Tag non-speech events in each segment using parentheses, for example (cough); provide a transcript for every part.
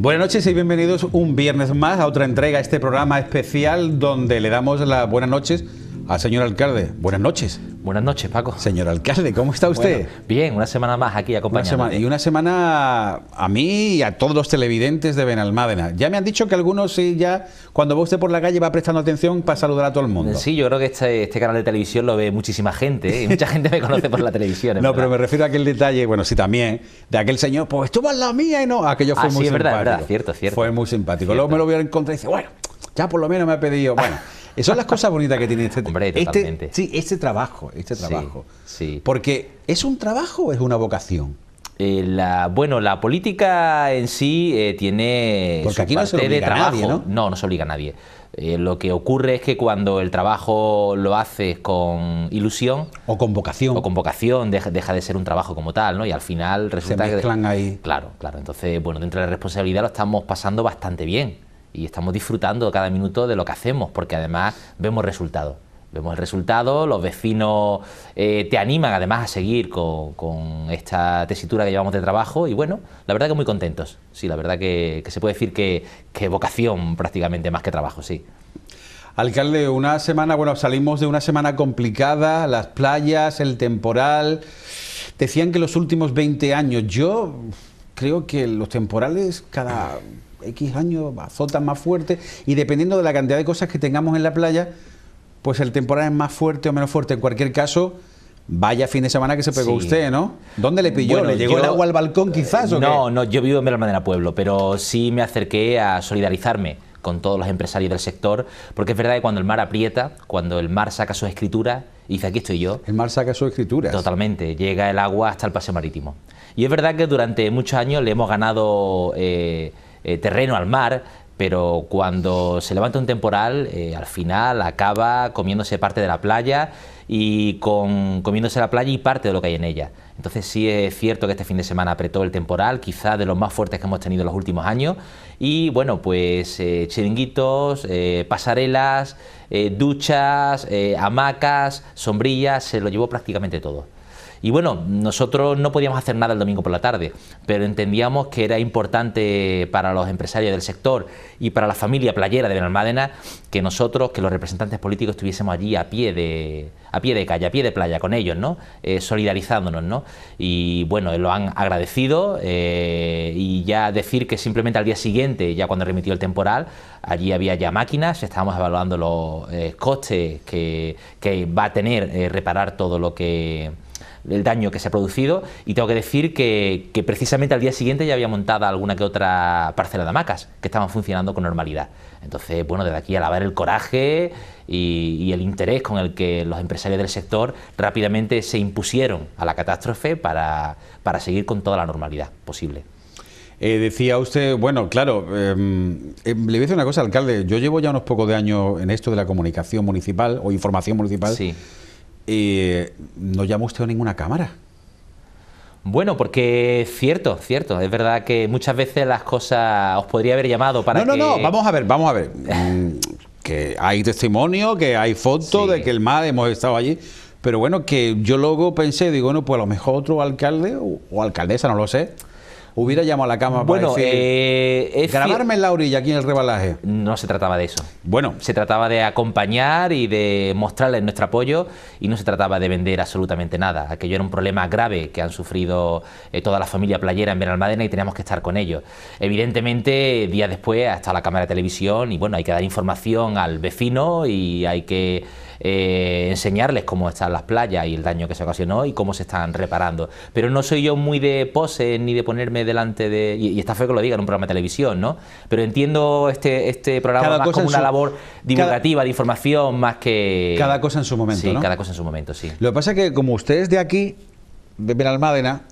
Buenas noches y bienvenidos un viernes más a otra entrega, a este programa especial donde le damos las buenas noches al ah, señor alcalde, buenas noches. Buenas noches, Paco. Señor alcalde, ¿cómo está usted? bien, una semana más aquí acompañado. y una semana a mí y a todos los televidentes de Benalmádena. Ya me han dicho que algunos ya cuando va usted por la calle va prestando atención para saludar a todo el mundo. Sí, yo creo que este, este canal de televisión lo ve muchísima gente ¿eh? y mucha (laughs) gente me conoce por la televisión. no, pero me refiero a aquel detalle, bueno, sí también, de aquel señor, pues estuvo en la mía y no, aquello fue ah, muy sí, simpático. es verdad, cierto, cierto. Fue muy simpático. Luego me lo voy a encontrar y dice, bueno, ya por lo menos me ha pedido, bueno. (laughs) Esas eh, son las cosas bonitas que tiene este Hombre, Este, sí, este trabajo, este trabajo. Sí, Porque ¿es un trabajo o es una vocación? Eh, la, bueno, la política en sí eh, tiene no nos obliga A nadie, ¿no? ¿no? se obliga a nadie. lo que ocurre es que cuando el trabajo lo haces con ilusión o con vocación o con vocación deja, de ser un trabajo como tal, ¿no? Y al final resulta ahí. Claro, claro. Entonces, bueno, dentro de la responsabilidad lo estamos pasando bastante bien y estamos disfrutando cada minuto de lo que hacemos, porque además vemos resultados. Vemos el resultado, los vecinos eh, te animan además a seguir con, con, esta tesitura que llevamos de trabajo y bueno, la verdad que muy contentos. Sí, la verdad que, que se puede decir que, que vocación prácticamente más que trabajo, sí. Alcalde, una semana, bueno, salimos de una semana complicada, las playas, el temporal. Decían que los últimos 20 años, yo creo que los temporales cada X años azotan más fuerte y dependiendo de la cantidad de cosas que tengamos en la playa, pues el temporal es más fuerte o menos fuerte. En cualquier caso, Vaya fin de semana que se pegó usted, ¿no? ¿Dónde le pilló? ¿Le llegó el agua al balcón quizás? Eh, no, no, yo vivo en Belmadena Pueblo, pero sí me acerqué a solidarizarme con todos los empresarios del sector, porque es verdad que cuando el mar aprieta, cuando el mar saca sus escrituras, dice aquí estoy yo. El mar saca sus escrituras. Totalmente, llega el agua hasta el paseo marítimo. Y es verdad que durante muchos años le hemos ganado eh, eh, terreno al mar, pero cuando se levanta un temporal, eh, al final acaba comiéndose parte de la playa y con, comiéndose la playa y parte de lo que hay en ella. Entonces sí es cierto que este fin de semana apretó el temporal, quizá de los más fuertes que hemos tenido en los últimos años. Y bueno, pues chiringuitos, pasarelas, duchas, hamacas, sombrillas, se lo llevó prácticamente todo. Y bueno, nosotros no podíamos hacer nada el domingo por la tarde, pero entendíamos que era importante para los empresarios del sector y para la familia playera de Benalmádena que nosotros, que los representantes políticos estuviésemos allí a pie de, a pie de calle, a pie de playa con ellos, ¿no? Eh, solidarizándonos, ¿no? Y bueno, lo han agradecido eh, y ya decir que simplemente al día siguiente, ya cuando remitió el temporal, allí había ya máquinas, estábamos evaluando los eh, costes que, va a tener reparar todo lo que el daño que se ha producido y tengo que decir que, precisamente al día siguiente ya había montada alguna que otra parcela de hamacas que estaban funcionando con normalidad. Entonces, bueno, desde aquí alabar el coraje y, el interés con el que los empresarios del sector rápidamente se impusieron a la catástrofe para, seguir con toda la normalidad posible. Eh, decía usted, bueno, claro, em, em, le voy a decir una cosa, alcalde, yo llevo ya unos pocos de años en esto de la comunicación municipal o información municipal. Sí. ¿Y no llama usted a ninguna cámara. Bueno, porque cierto, cierto. Es verdad que muchas veces las cosas os podría haber llamado para. No, que... no, no. Vamos a ver, vamos a ver. Mm, que hay testimonio, que hay fotos de que el MAD hemos estado allí. Pero bueno, que yo luego pensé, digo, no, pues a lo mejor otro alcalde o alcaldesa, no lo sé, hubiera llamado a la cama para decir, eh, grabarme en la orilla aquí en el rebalaje. No se trataba de eso. Bueno. Se trataba de acompañar y de mostrarles nuestro apoyo y no se trataba de vender absolutamente nada. Aquello era un problema grave que han sufrido eh, toda la familia playera en Benalmádena y teníamos que estar con ellos. Evidentemente, días después hasta la cámara de televisión y bueno, hay que dar información al vecino y hay que eh, enseñarles cómo están las playas y el daño que se ocasionó y cómo se están reparando. Pero no soy yo muy de pose ni de ponerme delante de... Y, está feo que lo diga en un programa de televisión, ¿no? Pero entiendo este, este programa más como una labor divulgativa, de información, más que... Cada cosa en su momento, Sí, cada cosa en su momento, sí. Lo que pasa es que como ustedes de aquí, de Benalmádena,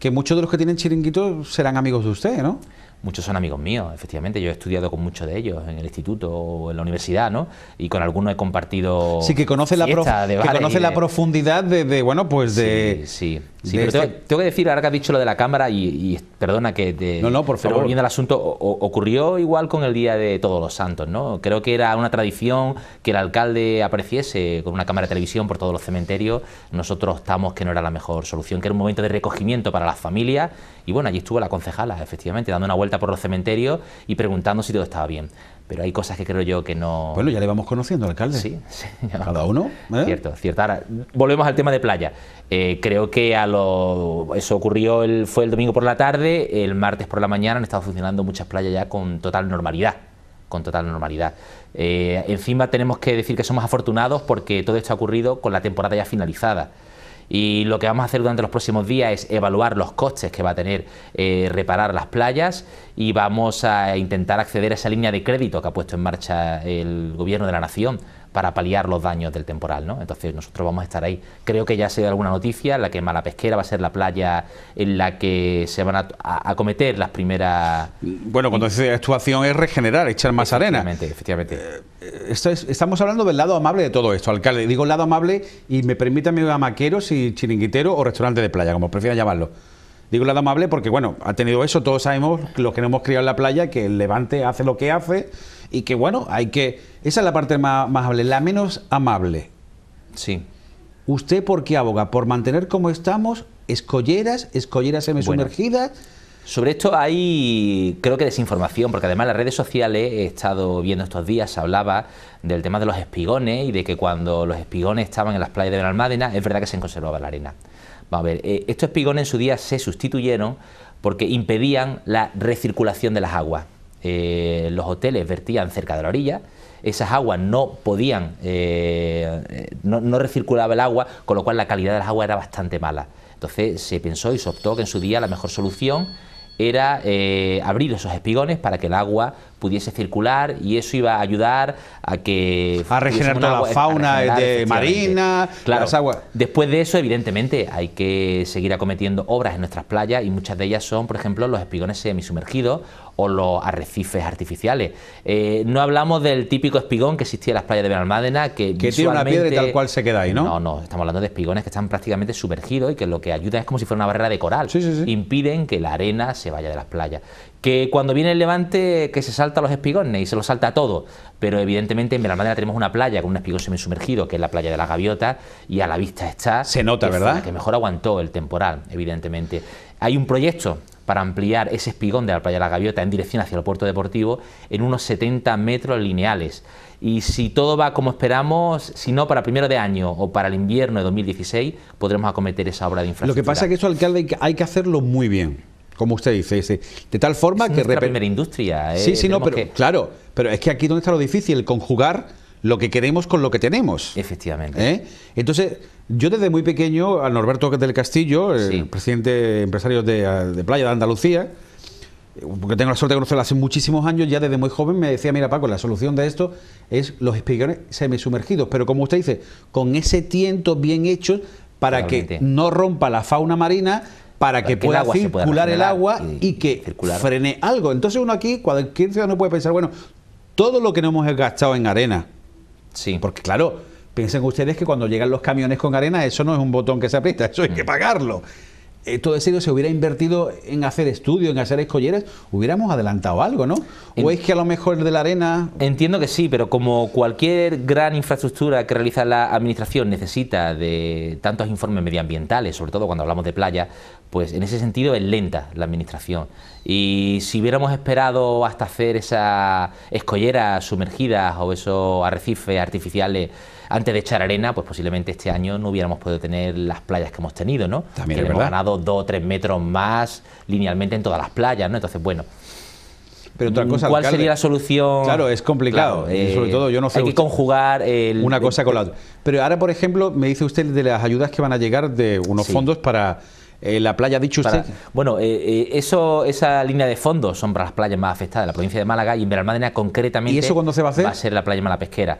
que muchos de los que tienen chiringuitos serán amigos de usted, ¿no? muchos son amigos míos, efectivamente, yo he estudiado con muchos de ellos en el instituto o en la universidad, ¿no? Y con algunos he compartido... Sí, que conoce la, que conoce la profundidad de, bueno, pues de... Sí, sí. Sí, pero este- tengo, que decir, ahora que has dicho lo de la cámara, y, perdona que te. No, no, por favor. Pero volviendo al asunto, ocurrió igual con el Día de Todos los Santos, ¿no? Creo que era una tradición que el alcalde apareciese con una cámara de televisión por todos los cementerios. Nosotros estamos que no era la mejor solución, que era un momento de recogimiento para las familias. Y bueno, allí estuvo la concejala, efectivamente, dando una vuelta por los cementerios y preguntando si todo estaba bien pero hay cosas que creo yo que no... Bueno, ya le vamos conociendo, al alcalde. Sí, (laughs) sí Cada uno. ¿eh? Cierto, cierto. Ahora, volvemos al tema de playa. Eh, creo que a lo... eso ocurrió, el... fue el domingo por la tarde, el martes por la mañana han estado funcionando muchas playas ya con total normalidad, con total normalidad. Eh, encima tenemos que decir que somos afortunados porque todo esto ha ocurrido con la temporada ya finalizada. Y lo que vamos a hacer durante los próximos días es evaluar los costes que va a tener eh, reparar las playas y vamos a intentar acceder a esa línea de crédito que ha puesto en marcha el Gobierno de la Nación para paliar los daños del temporal. ¿no? Entonces nosotros vamos a estar ahí. Creo que ya se dio alguna noticia la que Mala Pesquera va a ser la playa en la que se van a, acometer las primeras... Bueno, cuando dice actuación es regenerar, echar más arena. Efectivamente, efectivamente. Eh, estamos hablando del lado amable de todo esto, alcalde. Digo el lado amable y me permítame a maqueros y chiringuitero o restaurante de playa, como prefieran llamarlo. Digo lado amable porque, bueno, ha tenido eso, todos sabemos, los que no hemos criado en la playa, que el Levante hace lo que hace y que, bueno, hay que... Esa es la parte más, amable, la menos amable. Sí. ¿Usted por qué aboga? ¿Por mantener como estamos escolleras, escolleras semisumergidas? Sobre esto hay, creo que desinformación, porque además las redes sociales he estado viendo estos días, se hablaba del tema de los espigones y de que cuando los espigones estaban en las playas de Benalmádena, es verdad que se conservaba la arena. Vamos a ver, eh, estos espigones en su día se sustituyeron porque impedían la recirculación de las aguas. Eh, los hoteles vertían cerca de la orilla, esas aguas no podían, eh, no, no, recirculaba el agua, con lo cual la calidad de las aguas era bastante mala. Entonces se pensó y se optó que en su día la mejor solución era eh, abrir esos espigones para que el agua pudiese circular y eso iba a ayudar a que... A regenerar toda la fauna de marina, claro, las aguas... Después de eso, evidentemente, hay que seguir acometiendo obras en nuestras playas y muchas de ellas son, por ejemplo, los espigones semisumergidos o los arrecifes artificiales. Eh, no hablamos del típico espigón que existía en las playas de Benalmádena, que, que tiene una piedra y tal cual se queda ahí, ¿no? No, no, estamos hablando de espigones que están prácticamente sumergidos y que lo que ayudan es como si fuera una barrera de coral. Impiden que la arena se vaya de las playas. Que cuando viene el levante, que se salta los espigones y se los salta todo. Pero evidentemente en Benalmádena tenemos una playa con un espigón semi-sumergido, que es la playa de la Gaviota y a la vista está. Se nota, ¿verdad? que mejor aguantó el temporal, evidentemente. Hay un proyecto para ampliar ese espigón de la playa de la gaviota en dirección hacia el puerto deportivo en unos 70 metros lineales. Y si todo va como esperamos, si no para primero de año o para el invierno de 2016, podremos acometer esa obra de infraestructura. Lo que pasa es que eso, alcalde, hay que hacerlo muy bien como usted dice, de tal forma que... es que... la primera industria. Eh, sí, sí, no, pero claro, pero es que aquí donde está lo difícil, conjugar lo que queremos con lo que tenemos. Efectivamente. ¿Eh? Entonces, yo desde muy pequeño, ...al Norberto del Castillo, el presidente empresario ah, de, Playa de Andalucía, porque tengo la suerte de conocerlo hace muchísimos años, ya desde muy joven me decía, mira Paco, la solución de esto es los espigones semisumergidos, pero como usted dice, con ese tiento bien hecho para que no rompa la fauna marina, para, que, pueda circular, el agua y, que frene algo. Entonces uno aquí, cualquier ciudadano puede pensar, bueno, todo lo que no hemos gastado en arena. Sí. Porque claro, piensen ustedes que cuando llegan los camiones con arena, eso no es un botón que se aprieta, eso hay que mm. pagarlo. Eh, todo ese se hubiera invertido en hacer estudios, en hacer escolleras, hubiéramos adelantado algo, ¿no? ¿O es que a lo mejor de la arena...? Entiendo que sí, pero como cualquier gran infraestructura que realiza la administración necesita de tantos informes medioambientales, sobre todo cuando hablamos de playa, pues en ese sentido es lenta la administración. Y si hubiéramos esperado hasta hacer esas escolleras sumergidas o esos arrecifes artificiales antes de echar arena, pues posiblemente este año no hubiéramos podido tener las playas que hemos tenido, ¿no? También que hemos ganado dos o tres metros más linealmente en todas las playas, ¿no? Entonces, bueno. ¿Cuál sería la solución? Claro, es complicado. sobre eh, todo, yo no sé. Hay que conjugar una cosa con la otra. Pero ahora, por ejemplo, me dice usted de las ayudas que van a llegar de unos fondos para eh, la playa, ha dicho usted. bueno, eh, eso, esa línea de fondos son para las playas más afectadas la provincia de Málaga y en Veralmadena, concretamente. ¿Y eso cuándo se va a hacer? Va a ser la playa Malapesquera.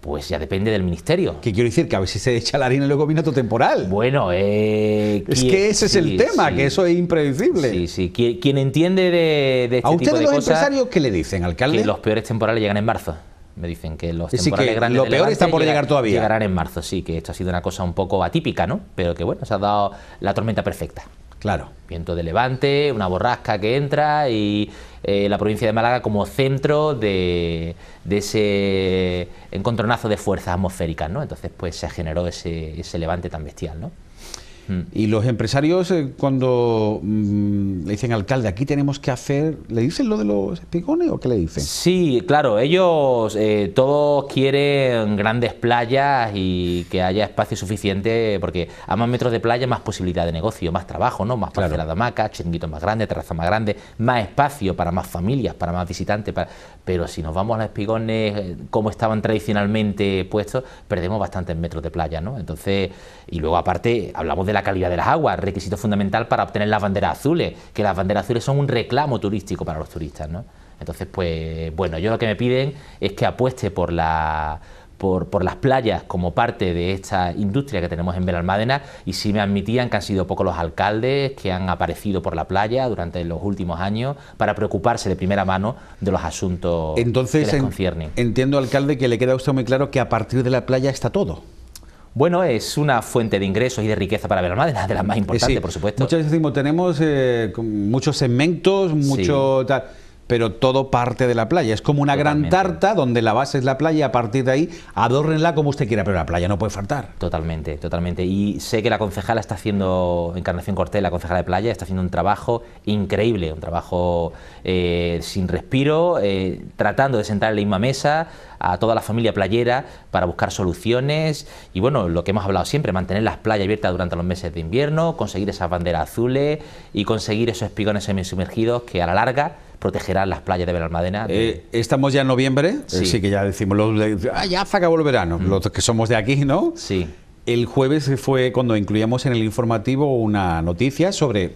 Pues ya depende del ministerio. ¿Qué quiero decir que a veces se echa la harina y luego viene temporal. Bueno, eh, es que ese es el tema, que eso es impredecible. Sí, sí. Quien, entiende de, de este ¿A ustedes los empresarios qué le dicen, alcalde? Que los peores temporales llegan en marzo. Me dicen que los temporales grandes Lo peor está por llegar todavía. Llegarán en marzo, sí, que esto ha sido una cosa un poco atípica, ¿no? Pero que bueno, se ha dado la tormenta perfecta. Claro. Viento de levante, una borrasca que entra y eh, la provincia de Málaga como centro de, ese encontronazo de fuerzas atmosféricas, ¿no? Entonces, pues se generó ese, ese levante tan bestial, ¿no? Y los empresarios, eh, cuando mm, le dicen alcalde, aquí tenemos que hacer, ¿le dicen lo de los espigones o qué le dicen? Sí, claro, ellos eh, todos quieren grandes playas y que haya espacio suficiente, porque a más metros de playa, más posibilidad de negocio, más trabajo, ¿no? Más para de hamaca, chinguitos más grande terraza más grande más espacio para más familias, para más visitantes. Pero si nos vamos a los espigones, eh, como estaban tradicionalmente puestos, perdemos bastantes metros de playa, ¿no? Entonces, y luego aparte, hablamos de la calidad de las aguas, requisito fundamental para obtener las banderas azules, que las banderas azules son un reclamo turístico para los turistas, ¿no? Entonces, pues bueno, yo lo que me piden es que apueste por la por, las playas como parte de esta industria que tenemos en Belalmádena y si me admitían que han sido pocos los alcaldes que han aparecido por la playa durante los últimos años para preocuparse de primera mano de los asuntos Entonces, que les conciernen. Entiendo, alcalde, que le queda a usted muy claro que a partir de la playa está todo. Bueno, es una fuente de ingresos y de riqueza para Granada, de las más eh, importantes, por supuesto. Muchas veces decimos, tenemos eh, muchos segmentos, mucho tal pero todo parte de la playa. Es como una gran tarta donde la base es la playa, a partir de ahí adórrenla como usted quiera, pero la playa no puede faltar. Totalmente, totalmente. Y sé que la concejala está haciendo, Encarnación Cortés, la concejala de playa, está haciendo un trabajo increíble, un trabajo eh, sin respiro, eh, tratando de sentar en la misma mesa a toda la familia playera para buscar soluciones y bueno, lo que hemos hablado siempre, mantener las playas abiertas durante los meses de invierno, conseguir esas banderas azules y conseguir esos espigones semisumergidos que a la larga ...protegerán las playas de Benalmádena. Eh, estamos ya en noviembre, sí, que ya decimos, ah, ya se acabó el verano, mm. los que somos de aquí, ¿no? Sí. El jueves fue cuando incluíamos en el informativo una noticia sobre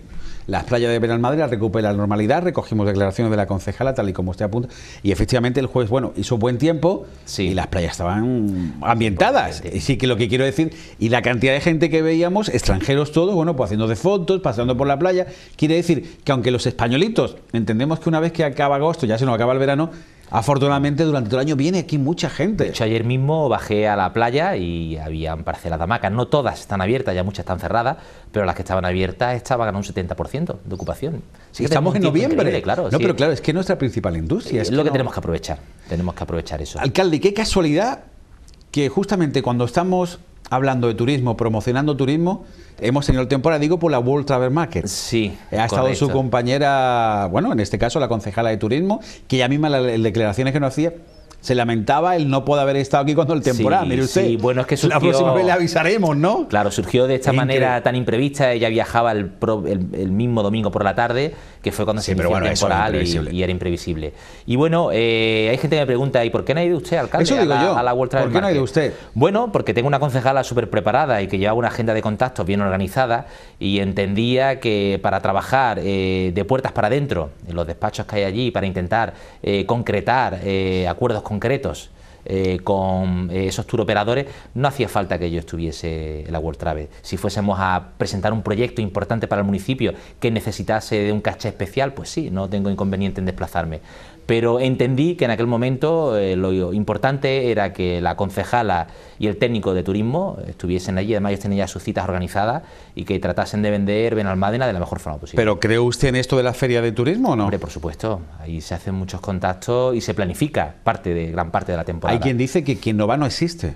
las playas de Benalmádena Madera recuperan la normalidad, recogimos declaraciones de la concejala, tal y como a punto y efectivamente el juez, bueno, hizo buen tiempo y las playas estaban ambientadas. Sí, que lo que quiero decir, y la cantidad de gente que veíamos, extranjeros todos, bueno, pues haciendo de fotos, pasando por la playa, quiere decir que aunque los españolitos entendemos que una vez que acaba agosto, ya se nos acaba el verano, Afortunadamente durante todo el año viene aquí mucha gente. De hecho, ayer mismo bajé a la playa y habían parcelas de hamacas. No todas están abiertas, ya muchas están cerradas, pero las que estaban abiertas estaban a un 70% de ocupación. estamos en noviembre. Claro, no, pero claro, es que es nuestra principal industria. Es, lo que, tenemos que aprovechar. Tenemos que aprovechar eso. Alcalde, qué casualidad que justamente cuando estamos hablando de turismo, promocionando turismo, hemos tenido el tiempo, digo, por la World Travel Market. Sí. Ha estado su compañera, bueno, en este caso la concejala de turismo, que ella misma en las declaraciones que nos hacía, se lamentaba el no poder haber estado aquí cuando el temporal, mire usted. bueno, es que surgió, La próxima vez le avisaremos, ¿no? Claro, surgió de esta manera tan imprevista, ella viajaba el, el, mismo domingo por la tarde que fue cuando se temporal y, era imprevisible. Y bueno, eh, hay gente que me pregunta, ¿y por qué no ha ido usted, alcalde, digo a, la, yo. a la World ¿Por qué no ha ido usted? Bueno, porque tengo una concejala súper preparada y que lleva una agenda de contactos bien organizada y entendía que para trabajar eh, de puertas para adentro, en los despachos que hay allí, para intentar eh, concretar acuerdos concretos eh, con eh, esos tour operadores, no hacía falta que yo estuviese en la World Travel. Si fuésemos a presentar un proyecto importante para el municipio que necesitase de un caché especial, pues sí, no tengo inconveniente en desplazarme pero entendí que en aquel momento eh, lo importante era que la concejala y el técnico de turismo estuviesen allí, además ellos tenían ya sus citas organizadas y que tratasen de vender Benalmádena de la mejor forma posible. ¿Pero cree usted en esto de la feria de turismo o no? Hombre, por supuesto, ahí se hacen muchos contactos y se planifica parte de gran parte de la temporada. Hay quien dice que quien no va no existe.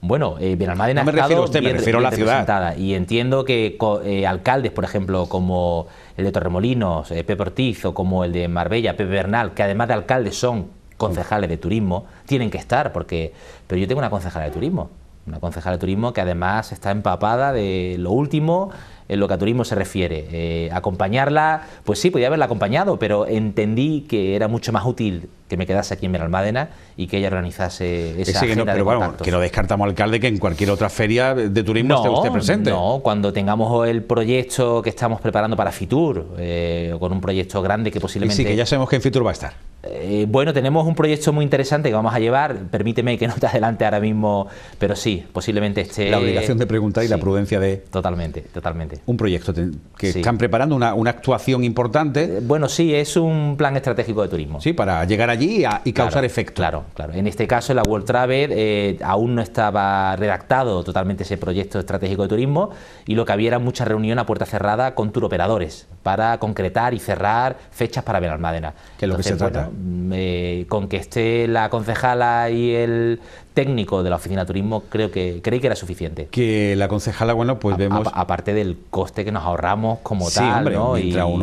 Bueno, eh, bien, me refiero la ciudad. Y entiendo que eh, alcaldes, por ejemplo, como el de Torremolinos, eh, Pepe Ortiz, o como el de Marbella, Pepe Bernal, que además de alcaldes son concejales de turismo, tienen que estar, porque... Pero yo tengo una concejala de turismo, una concejala de turismo que además está empapada de lo último en lo que a turismo se refiere. Eh, acompañarla, pues sí, podía haberla acompañado, pero entendí que era mucho más útil que me quedase aquí en Benalmádena y que ella organizase esa Ese que no, pero bueno, que no descartamos alcalde que en cualquier otra feria de turismo esté usted presente. No, cuando tengamos el proyecto que estamos preparando para Fitur, eh, con un proyecto grande que posiblemente. sí, que ya sabemos que en Fitur va a estar. Eh, bueno, tenemos un proyecto muy interesante que vamos a llevar. Permíteme que (laughs) no te adelante ahora mismo, pero sí, posiblemente esté. La obligación de preguntar y la prudencia de. Totalmente, totalmente. Un proyecto que están preparando una, actuación importante. Eh, bueno, sí, es un plan estratégico de turismo. Sí, para llegar a allí y causar efecto. Claro, claro. En este caso, la World Travel eh, aún no estaba redactado totalmente ese proyecto estratégico de turismo y lo que había era mucha reunión a puerta cerrada con turoperadores para concretar y cerrar fechas para Benalmádena. Que lo que se trata. Mm, eh, con que esté la concejala y el técnico de la Oficina de Turismo creo que creí que era suficiente. Que la concejala, bueno, pues vemos... aparte del coste que nos ahorramos como tal, y, claro.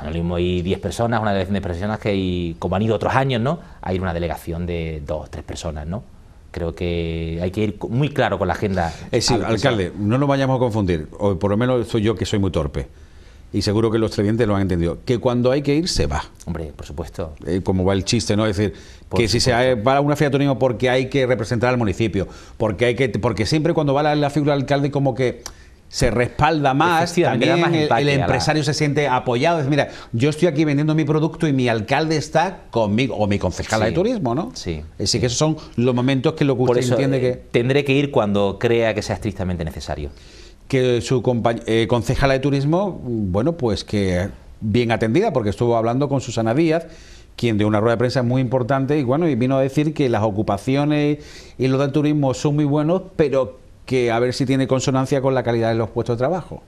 No, mismo 10 personas, una delegación de personas que, hay, como han ido otros años, ¿no? ...hay una delegación de dos, tres personas, ¿no? creo que hay que ir muy claro con la agenda. alcalde, no nos vayamos a confundir, o por lo menos soy yo que soy muy torpe y seguro que los televidentes lo han entendido, que cuando hay que ir se va. Hombre, por supuesto. Eh, como va el chiste, ¿no? Es decir, que si se va a una de turismo porque hay que representar al municipio, porque hay que porque siempre cuando va la, figura de alcalde como que se respalda más, también el, empresario se siente apoyado. es mira, yo estoy aquí vendiendo mi producto y mi alcalde está conmigo, o mi concejala de turismo, ¿no? Sí. Así que esos son los momentos que lo que entiende eh, que... Tendré que ir cuando crea que sea estrictamente necesario que su eh, concejala de turismo, bueno, pues que bien atendida, porque estuvo hablando con Susana Díaz, quien de una rueda de prensa muy importante y bueno, y vino a decir que las ocupaciones y los del turismo son muy buenos, pero que a ver si tiene consonancia con la calidad de los puestos de trabajo.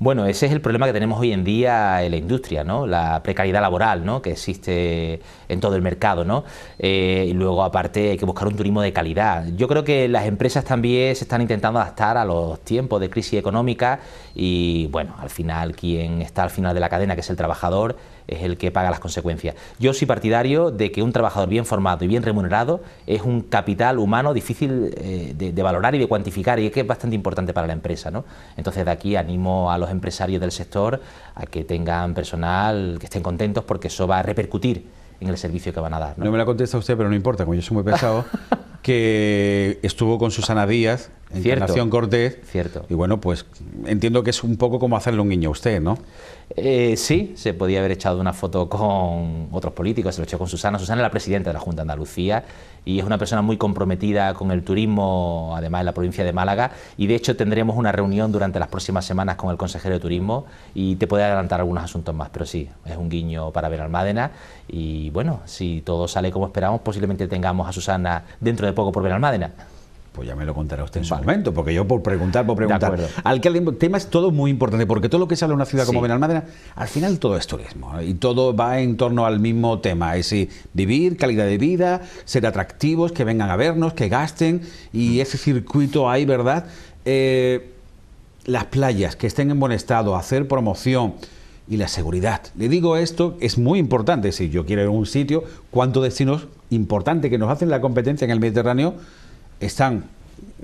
Bueno, ese es el problema que tenemos hoy en día en la industria, ¿no? la precariedad laboral ¿no? que existe en todo el mercado. ¿no? Eh, y luego, aparte, hay que buscar un turismo de calidad. Yo creo que las empresas también se están intentando adaptar a los tiempos de crisis económica y, bueno, al final, quien está al final de la cadena, que es el trabajador, es el que paga las consecuencias. Yo soy partidario de que un trabajador bien formado y bien remunerado es un capital humano difícil eh, de, valorar y de cuantificar y es que es bastante importante para la empresa. ¿no? Entonces de aquí animo a los empresarios del sector a que tengan personal, que estén contentos porque eso va a repercutir en el servicio que van a dar. No, me la contesta usted, pero no importa, como yo soy muy pesado. (laughs) que estuvo con Susana Díaz en la Nación Cortés. Cierto. Y bueno, pues entiendo que es un poco como hacerle un guiño a usted, ¿no? Eh, sí, se podía haber echado una foto con otros políticos, se lo echó con Susana. Susana es la presidenta de la Junta de Andalucía y es una persona muy comprometida con el turismo, además en la provincia de Málaga. Y de hecho tendremos una reunión durante las próximas semanas con el consejero de turismo y te puede adelantar algunos asuntos más, pero sí, es un guiño para ver Almádena. Y bueno, si todo sale como esperamos, posiblemente tengamos a Susana dentro de poco por ver Almádena. Pues ya me lo contará usted en su momento, porque yo por preguntar, por preguntar. Al que el tema es todo muy importante, porque todo lo que sale de una ciudad como Benalmádena, al final todo es turismo y todo va en torno al mismo tema, es vivir, calidad de vida, ser atractivos, que vengan a vernos, que gasten y mm. ese circuito hay ¿verdad? Eh, las playas que estén en buen estado, hacer promoción y la seguridad. Le digo esto, es muy importante. Si yo quiero ir a un sitio, cuántos destinos importantes que nos hacen la competencia en el Mediterráneo están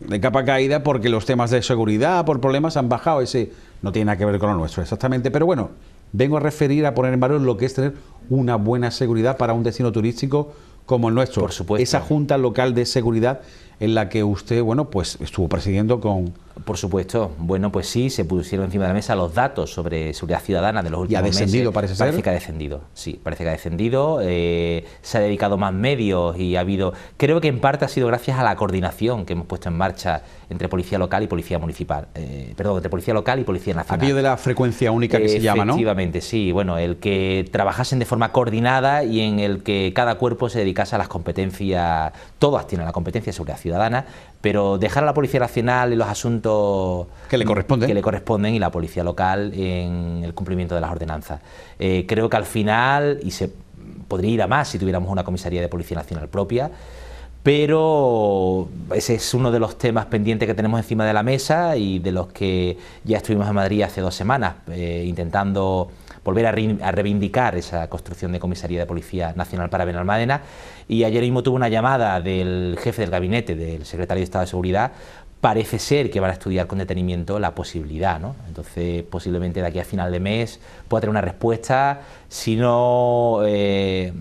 de capa caída porque los temas de seguridad, por problemas, han bajado. Ese no tiene nada que ver con lo nuestro, exactamente. Pero bueno, vengo a referir, a poner en valor lo que es tener una buena seguridad para un destino turístico como el nuestro. Por supuesto. Esa junta local de seguridad en la que usted, bueno, pues estuvo presidiendo con por supuesto. Bueno, pues sí, se pusieron encima de la mesa los datos sobre seguridad ciudadana de los últimos meses. Y ha descendido, parece ser. Parece que ha descendido, sí, parece que ha descendido. Eh, se ha dedicado más medios y ha habido... Creo que en parte ha sido gracias a la coordinación que hemos puesto en marcha entre policía local y policía municipal. Eh, perdón, entre policía local y policía nacional. Aquello de la frecuencia única que se llama, ¿no? Efectivamente, sí. Bueno, el que trabajasen de forma coordinada y en el que cada cuerpo se dedicase a las competencias... Todas tienen la competencia de seguridad ciudadana, pero dejar a la Policía Nacional en los asuntos que le corresponden, y la Policía Local en el cumplimiento de las ordenanzas. Eh, creo que al final, y se podría ir a más si tuviéramos una comisaría de Policía Nacional propia, pero ese es uno de los temas pendientes que tenemos encima de la mesa y de los que ya estuvimos en Madrid hace dos semanas eh, intentando volver a, a, reivindicar esa construcción de comisaría de Policía Nacional para Benalmádena y ayer mismo tuvo una llamada del jefe del gabinete, del secretario de Estado de Seguridad, parece ser que van a estudiar con detenimiento la posibilidad, ¿no? Entonces, posiblemente de aquí a final de mes pueda tener una respuesta, si no eh,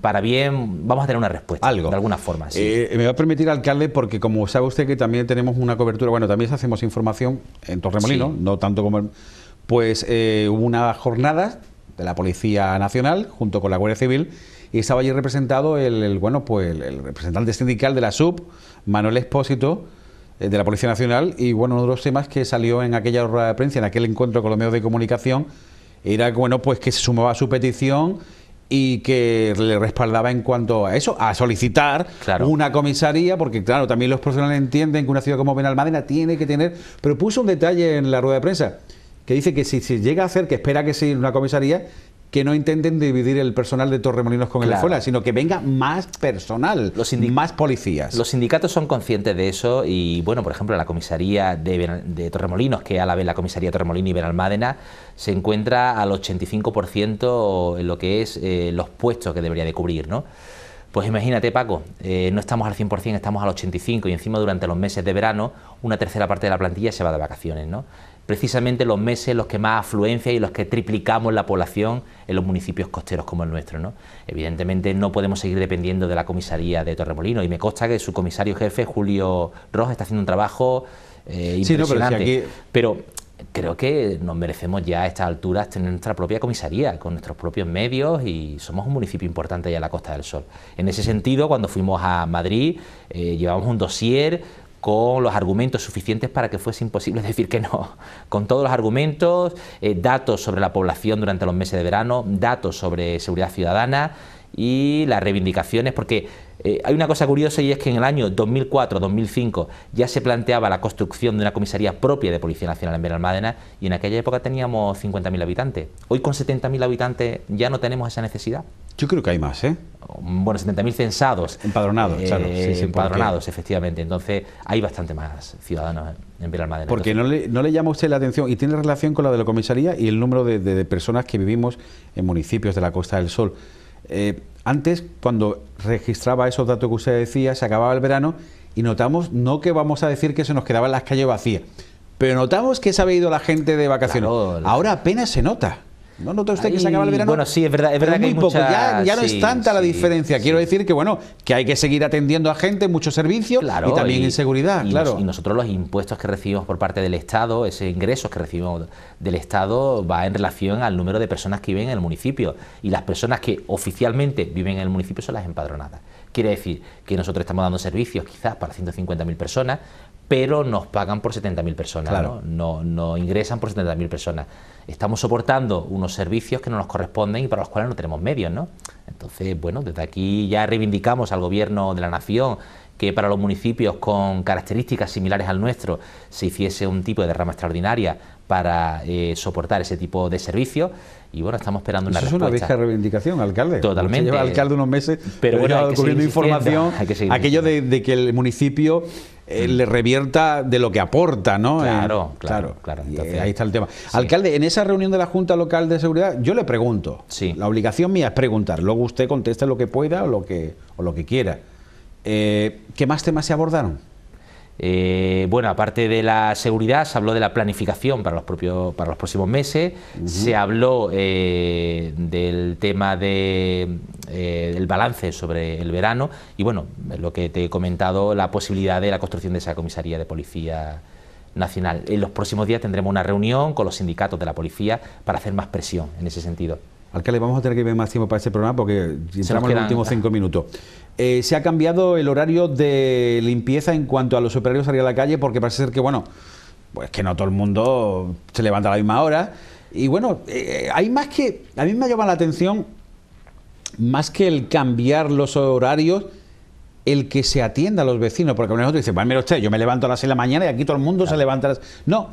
para bien, vamos a tener una respuesta, Algo. de alguna forma. Eh, me va a permitir, alcalde, porque como sabe usted que también tenemos una cobertura, bueno, también hacemos información en Torremolino, no tanto como... en... pues eh, hubo una jornada de la Policía Nacional junto con la Guardia Civil y estaba allí representado el, bueno, pues el, representante sindical de la SUB, Manuel Expósito, eh, de la Policía Nacional, y bueno, uno de los temas que salió en aquella rueda de prensa, en aquel encuentro con los medios de comunicación, era bueno, pues que se sumaba a su petición y que le respaldaba en cuanto a eso, a solicitar una comisaría, porque claro, también los profesionales entienden que una ciudad como Benalmádena tiene que tener, pero puso un detalle en la rueda de prensa, que dice que si se llega a hacer, que espera que sea una comisaría, que no intenten dividir el personal de Torremolinos con el de fuera, sino que venga más personal, más policías. Los sindicatos son conscientes de eso y, bueno, por ejemplo, la comisaría de, Torremolinos, que a la vez la comisaría de Torremolinos y Benalmádena, se encuentra al 85% en lo que es eh, los puestos que debería de cubrir, ¿no? Pues imagínate, Paco, eh, no estamos al 100%, estamos al 85% y encima durante los meses de verano una tercera parte de la plantilla se va de vacaciones, ¿no? precisamente los meses los que más afluencia y los que triplicamos la población en los municipios costeros como el nuestro. ¿no? Evidentemente no podemos seguir dependiendo de la comisaría de Torremolino y me consta que su comisario jefe, Julio Rojas, está haciendo un trabajo eh, impresionante. pero, creo que nos merecemos ya a estas alturas tener nuestra propia comisaría, con nuestros propios medios y somos un municipio importante ya en la Costa del Sol. En ese sentido, cuando fuimos a Madrid, eh, llevamos un dossier con los argumentos suficientes para que fuese imposible (laughs) decir que no. Con todos los argumentos, eh, datos sobre la población durante los meses de verano, datos sobre seguridad ciudadana y las reivindicaciones, porque eh, hay una cosa curiosa y es que en el año 2004-2005 ya se planteaba la construcción de una comisaría propia de Policía Nacional en Benalmádena y en aquella época teníamos 50.000 habitantes. Hoy con 70.000 habitantes ya no tenemos esa necesidad. Yo creo que hay más, ¿eh? Bueno, 70.000 censados. Empadronados, eh, claro. Sí, empadronados, efectivamente. Entonces, hay bastante más ciudadanos en Villalmadena. Porque no le, no le llama usted la atención, y tiene relación con la de la comisaría y el número de, personas que vivimos en municipios de la Costa del Sol. Eh, antes, cuando registraba esos datos que usted decía, se acababa el verano y notamos, no que vamos a decir que se nos quedaban las calles vacías, pero notamos que se había ido la gente de vacaciones. Ahora apenas se nota. ¿No nota usted que se acaba el verano? Bueno, sí, es verdad, es verdad que hay Ya, no es tanta la diferencia. Quiero decir que, bueno, que hay que seguir atendiendo a gente, muchos servicios y también en seguridad, y claro. y nosotros los impuestos que recibimos por parte del Estado, esos ingresos que recibimos del Estado, va en relación al número de personas que viven en el municipio. Y las personas que oficialmente viven en el municipio son las empadronadas. Quiere decir que nosotros estamos dando servicios quizás para 150.000 personas, pero nos pagan por 70.000 personas, No, no ingresan por 70.000 personas. Estamos soportando unos servicios que no nos corresponden y para los cuales no tenemos medios, ¿no? Entonces, bueno, desde aquí ya reivindicamos al Gobierno de la Nación que para los municipios con características similares al nuestro se hiciese un tipo de derrama extraordinaria para eh, soportar ese tipo de servicios y bueno, estamos esperando una Eso Es una vieja reivindicación, alcalde. Totalmente. alcalde unos meses, pero bueno, que, información, (laughs) aquello de, que el municipio eh, le revierta de lo que aporta, ¿no? Claro, eh, claro, claro. Entonces, ahí está el tema. Alcalde, en esa reunión de la Junta Local de Seguridad, yo le pregunto. La obligación mía es preguntar. Luego usted conteste lo que pueda o lo que, o lo que quiera. Eh, ¿Qué más temas se abordaron? Eh, bueno, aparte de la seguridad, se habló de la planificación para los, propios, para los próximos meses, se habló eh, del tema de, eh, del balance sobre el verano y, bueno, lo que te he comentado, la posibilidad de la construcción de esa comisaría de policía nacional. En los próximos días tendremos una reunión con los sindicatos de la policía para hacer más presión en ese sentido. Alcalde, vamos a tener que ver más tiempo para este programa porque entramos en los últimos cinco minutos. Eh, se ha cambiado el horario de limpieza en cuanto a los operarios salir a la calle porque parece ser que, bueno, pues que no todo el mundo se levanta a la misma hora. Y bueno, eh, hay más que, a mí me llama la atención, más que el cambiar los horarios, el que se atienda a los vecinos, porque a uno dice, bueno, pues mira usted, yo me levanto a las seis de la mañana y aquí todo el mundo se levanta a las... No,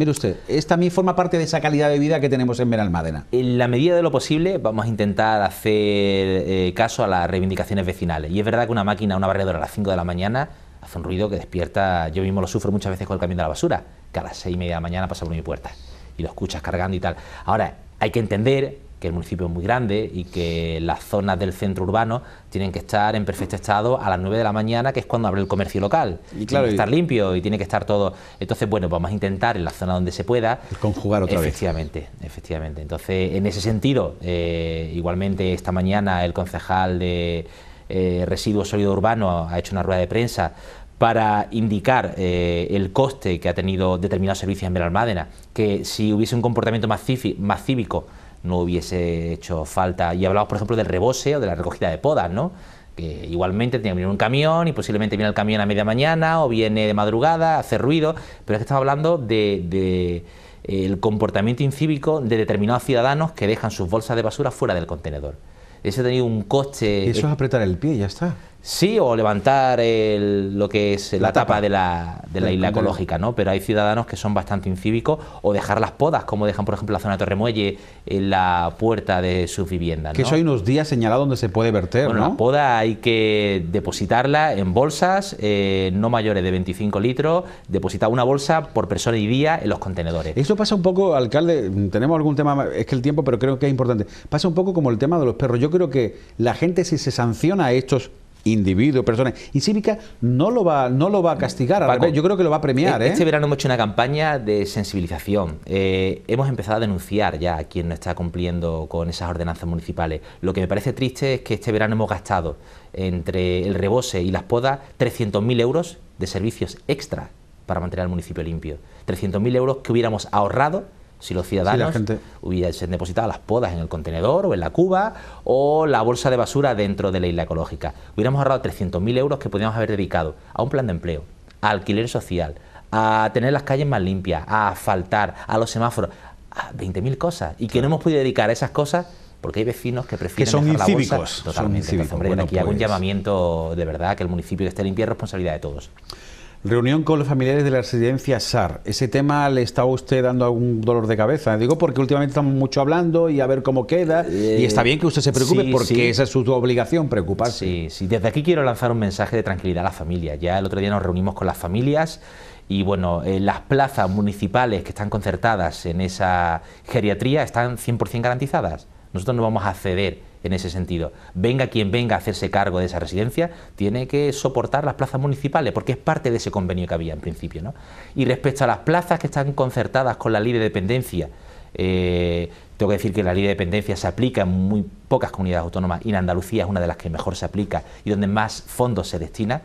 Mire usted, esta también forma parte de esa calidad de vida que tenemos en Benalmádena. En la medida de lo posible vamos a intentar hacer eh, caso a las reivindicaciones vecinales. Y es verdad que una máquina, una barredora a las 5 de la mañana hace un ruido que despierta, yo mismo lo sufro muchas veces con el camión de la basura, que a las 6 y media de la mañana pasa por mi puerta y lo escuchas cargando y tal. Ahora, hay que entender que el municipio es muy grande y que las zonas del centro urbano tienen que estar en perfecto estado a las 9 de la mañana, que es cuando abre el comercio local. Y tiene que estar limpio y tiene que estar todo. Entonces, bueno, pues vamos a intentar en la zona donde se pueda. Conjugar otra efectivamente, Efectivamente, efectivamente. Entonces, en ese sentido, eh, igualmente esta mañana el concejal de eh, Residuos Sólidos Urbanos ha hecho una rueda de prensa para indicar eh, el coste que ha tenido determinados servicios en Benalmádena, que si hubiese un comportamiento más cívico, no hubiese hecho falta. Y hablamos, por ejemplo, del rebose o de la recogida de podas, ¿no? que igualmente tiene que venir un camión y posiblemente viene el camión a media mañana o viene de madrugada, hace ruido, pero es que estamos hablando de, de eh, el comportamiento incívico de determinados ciudadanos que dejan sus bolsas de basura fuera del contenedor. Eso ha tenido un coste... Eso es apretar el pie, ya está sí o levantar lo que es la, tapa, de la, isla ecológica, ¿no? Pero hay ciudadanos que son bastante incívicos o dejar las podas, como dejan por ejemplo la zona de Torremuelle en la puerta de sus viviendas. Que eso hay unos días señalados donde se puede verter, bueno, La poda hay que depositarla en bolsas eh, no mayores de 25 litros, depositar una bolsa por persona y día en los contenedores. Eso pasa un poco, alcalde, tenemos algún tema, es que el tiempo, pero creo que es importante. Pasa un poco como el tema de los perros. Yo creo que la gente si se sanciona a estos individuo, personas Y Cívica no lo va, no lo va a castigar, yo creo que lo va a premiar. E-, ¿eh? Este, verano hemos hecho una campaña de sensibilización. Eh, hemos empezado a denunciar ya a quien no está cumpliendo con esas ordenanzas municipales. Lo que me parece triste es que este verano hemos gastado entre el rebose y las podas 300.000 euros de servicios extra para mantener al municipio limpio. 300.000 euros que hubiéramos ahorrado si los ciudadanos hubiesen depositado las podas en el contenedor o en la cuba o la bolsa de basura dentro de la isla ecológica. Hubiéramos ahorrado 300.000 euros que podríamos haber dedicado a un plan de empleo, a alquiler social, a tener las calles más limpias, a asfaltar, a los semáforos, a 20.000 cosas. Y que no hemos podido dedicar a esas cosas porque hay vecinos que prefieren que son la bolsa. Totalmente. Son aquí hay hago un pues. llamamiento de verdad que el municipio esté limpio es responsabilidad de todos. Reunión con los familiares de la residencia SAR. ¿Ese tema le está usted dando algún dolor de cabeza? Digo porque últimamente estamos mucho hablando y a ver cómo queda. y está bien que usted se preocupe porque esa es su obligación, preocuparse. Sí, sí. Desde aquí quiero lanzar un mensaje de tranquilidad a la familia. Ya el otro día nos reunimos con las familias y bueno, eh, las plazas municipales que están concertadas en esa geriatría están 100% garantizadas. Nosotros no vamos a ceder en ese sentido. Venga quien venga a hacerse cargo de esa residencia, tiene que soportar las plazas municipales, porque es parte de ese convenio que había en principio. ¿no? Y respecto a las plazas que están concertadas con la ley de dependencia, eh, tengo que decir que la ley de dependencia se aplica en muy pocas comunidades autónomas y en Andalucía es una de las que mejor se aplica y donde más fondos se destina.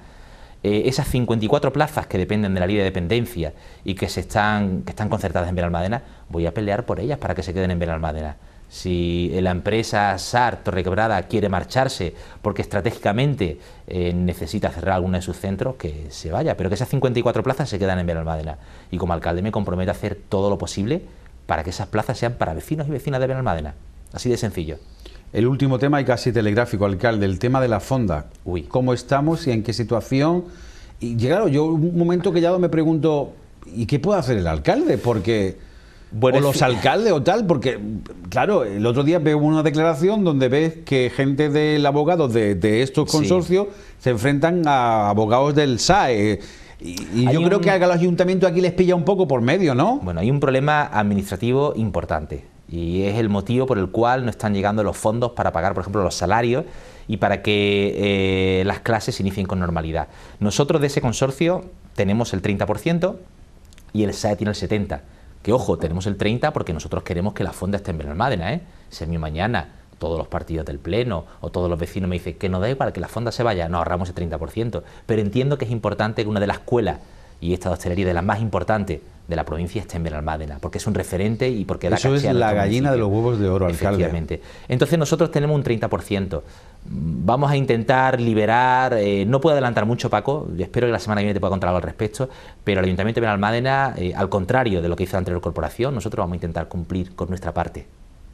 Eh, esas 54 plazas que dependen de la ley de dependencia y que, se están, que están concertadas en Benalmádena, voy a pelear por ellas para que se queden en Almadena si la empresa SAR quebrada quiere marcharse porque estratégicamente eh, necesita cerrar alguno de sus centros, que se vaya, pero que esas 54 plazas se quedan en Benalmádena. Y como alcalde me comprometo a hacer todo lo posible para que esas plazas sean para vecinos y vecinas de Benalmádena. Así de sencillo. El último tema y casi telegráfico, alcalde, el tema de la fonda. Uy. ¿Cómo estamos y en qué situación? Y claro, yo un momento que ya me pregunto, ¿y qué puede hacer el alcalde? Porque o los alcaldes o tal, porque, claro, el otro día veo una declaración donde ves que gente del abogado de, estos consorcios se enfrentan a abogados del SAE. Y, yo creo que a los ayuntamientos aquí les pilla un poco por medio, ¿no? Bueno, hay un problema administrativo importante y es el motivo por el cual no están llegando los fondos para pagar, por ejemplo, los salarios y para que eh, las clases se inicien con normalidad. Nosotros de ese consorcio tenemos el 30% y el SAE tiene el 70%. Que ojo, tenemos el 30 porque nosotros queremos que la fonda esté en Benalmádena, ¿eh? Si mañana todos los partidos del Pleno o todos los vecinos me dicen que no da para que la fonda se vaya, no ahorramos el 30%. Pero entiendo que es importante que una de las escuelas y esta hostelería de las más importantes de la provincia está en Almadena, porque es un referente y porque da Eso es la gallina de los huevos de oro, Efectivamente. Entonces nosotros tenemos un 30%. Vamos a intentar liberar, eh, no puedo adelantar mucho Paco, espero que la semana que viene te pueda contar algo al respecto, pero el Ayuntamiento de Benalmádena, eh, al contrario de lo que hizo la anterior corporación, nosotros vamos a intentar cumplir con nuestra parte.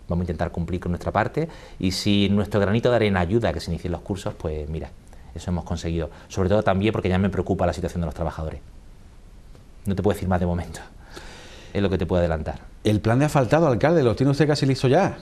Vamos a intentar cumplir con nuestra parte y si nuestro granito de arena ayuda a que se inicien los cursos, pues mira, eso hemos conseguido. Sobre todo también porque ya me preocupa la situación de los trabajadores. No te puedo decir más de momento. Es lo que te puedo adelantar. ¿El plan de asfaltado, alcalde, lo tiene usted casi listo ya?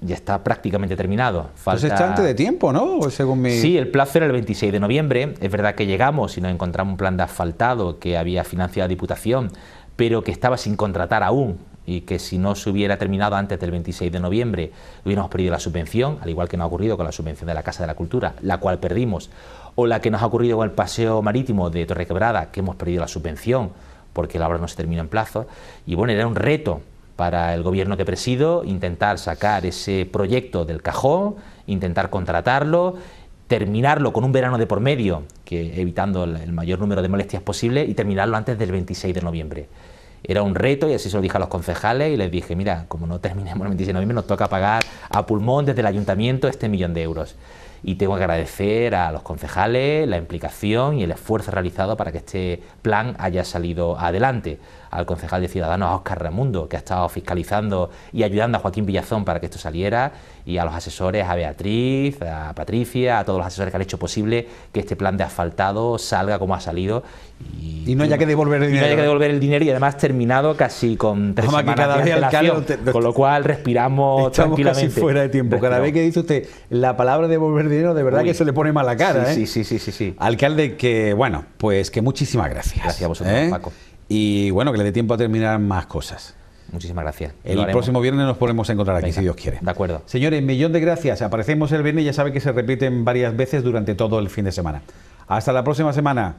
Ya está prácticamente terminado. ...entonces está antes de tiempo, ¿no? Sí, el plazo era el 26 de noviembre. Es verdad que llegamos y nos encontramos un plan de asfaltado que había financiado la Diputación, pero que estaba sin contratar aún y que si no se hubiera terminado antes del 26 de noviembre hubiéramos perdido la subvención, al igual que nos ha ocurrido con la subvención de la Casa de la Cultura, la cual perdimos, o la que nos ha ocurrido con el Paseo Marítimo de Torre Quebrada, que hemos perdido la subvención porque la obra no se termina en plazo. Y bueno, era un reto para el gobierno que presido intentar sacar ese proyecto del cajón, intentar contratarlo, terminarlo con un verano de por medio, que evitando el mayor número de molestias posible, y terminarlo antes del 26 de noviembre. Era un reto y así se lo dije a los concejales y les dije, mira, como no terminemos el 26 de noviembre, nos toca pagar a pulmón desde el ayuntamiento este millón de euros y tengo que agradecer a los concejales la implicación y el esfuerzo realizado para que este plan haya salido adelante al concejal de Ciudadanos, a Óscar Ramundo, que ha estado fiscalizando y ayudando a Joaquín Villazón para que esto saliera, y a los asesores, a Beatriz, a Patricia, a todos los asesores que han hecho posible que este plan de asfaltado salga como ha salido. Y, no haya que devolver el dinero. no haya que devolver el dinero y además terminado casi con tres semanas de con lo cual respiramos estamos Casi fuera de tiempo. Cada vez que dice usted la palabra devolver dinero, de verdad que se le pone mala cara. Sí, ¿eh? sí, sí, sí, sí, Alcalde, que bueno, pues que muchísimas gracias. Gracias a vosotros, ¿eh? Paco y bueno, que le dé tiempo a terminar más cosas. Muchísimas gracias. El próximo viernes nos podemos encontrar aquí, si Dios quiere. De acuerdo. Señores, millón de gracias. Aparecemos el viernes, ya saben que se repiten varias veces durante todo el fin de semana. Hasta la próxima semana.